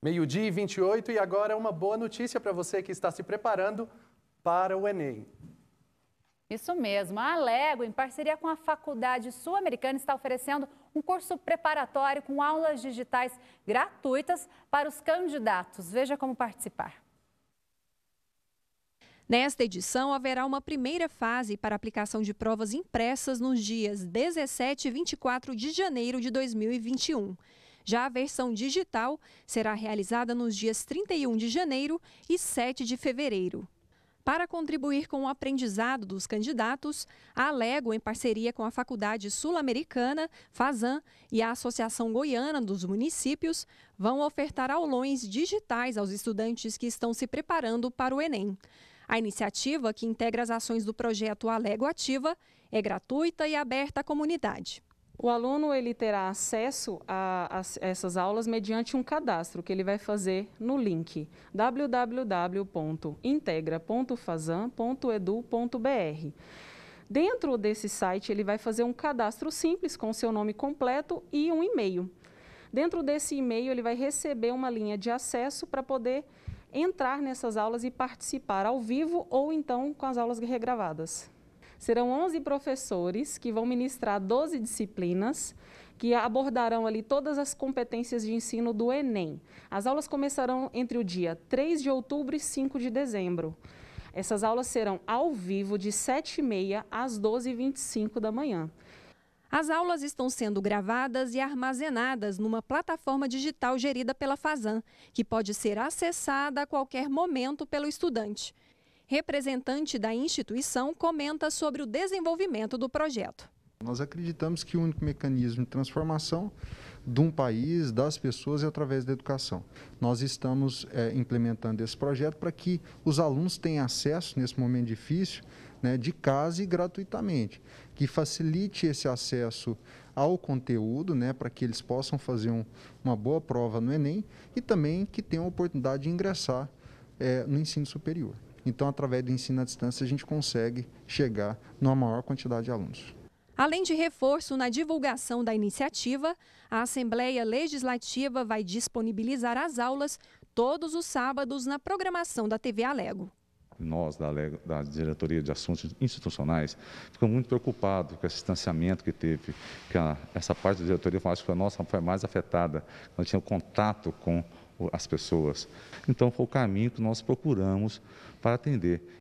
Meio-dia e 28, e agora uma boa notícia para você que está se preparando para o Enem. Isso mesmo, a Alego, em parceria com a Faculdade Sul-Americana, está oferecendo um curso preparatório com aulas digitais gratuitas para os candidatos. Veja como participar. Nesta edição, haverá uma primeira fase para aplicação de provas impressas nos dias 17 e 24 de janeiro de 2021. Já a versão digital será realizada nos dias 31 de janeiro e 7 de fevereiro. Para contribuir com o aprendizado dos candidatos, a Lego, em parceria com a Faculdade Sul-Americana, Fazan e a Associação Goiana dos Municípios, vão ofertar aulões digitais aos estudantes que estão se preparando para o Enem. A iniciativa, que integra as ações do projeto Alego Ativa, é gratuita e aberta à comunidade. O aluno ele terá acesso a, a, essas aulas mediante um cadastro que ele vai fazer no link www.integra.fazan.edu.br. Dentro desse site, ele vai fazer um cadastro simples com seu nome completo e um e-mail. Dentro desse e-mail, ele vai receber uma linha de acesso para poder entrar nessas aulas e participar ao vivo ou então com as aulas regravadas. Serão 11 professores que vão ministrar 12 disciplinas que abordarão ali todas as competências de ensino do Enem. As aulas começarão entre o dia 3 de outubro e 5 de dezembro. Essas aulas serão ao vivo de 7h30 às 12h25 da manhã. As aulas estão sendo gravadas e armazenadas numa plataforma digital gerida pela Fazan, que pode ser acessada a qualquer momento pelo estudante representante da instituição, comenta sobre o desenvolvimento do projeto. Nós acreditamos que o único mecanismo de transformação de um país, das pessoas, é através da educação. Nós estamos é, implementando esse projeto para que os alunos tenham acesso, nesse momento difícil, né, de casa e gratuitamente, que facilite esse acesso ao conteúdo, né, para que eles possam fazer um, uma boa prova no Enem e também que tenham a oportunidade de ingressar é, no ensino superior. Então, através do ensino à distância, a gente consegue chegar numa maior quantidade de alunos. Além de reforço na divulgação da iniciativa, a Assembleia Legislativa vai disponibilizar as aulas todos os sábados na programação da TV Alego. Nós, da, Alego, da Diretoria de Assuntos Institucionais, ficamos muito preocupados com esse distanciamento que teve, que a, essa parte da diretoria, acho que a nossa foi mais afetada, quando tinha contato com as pessoas. Então, foi o caminho que nós procuramos para atender.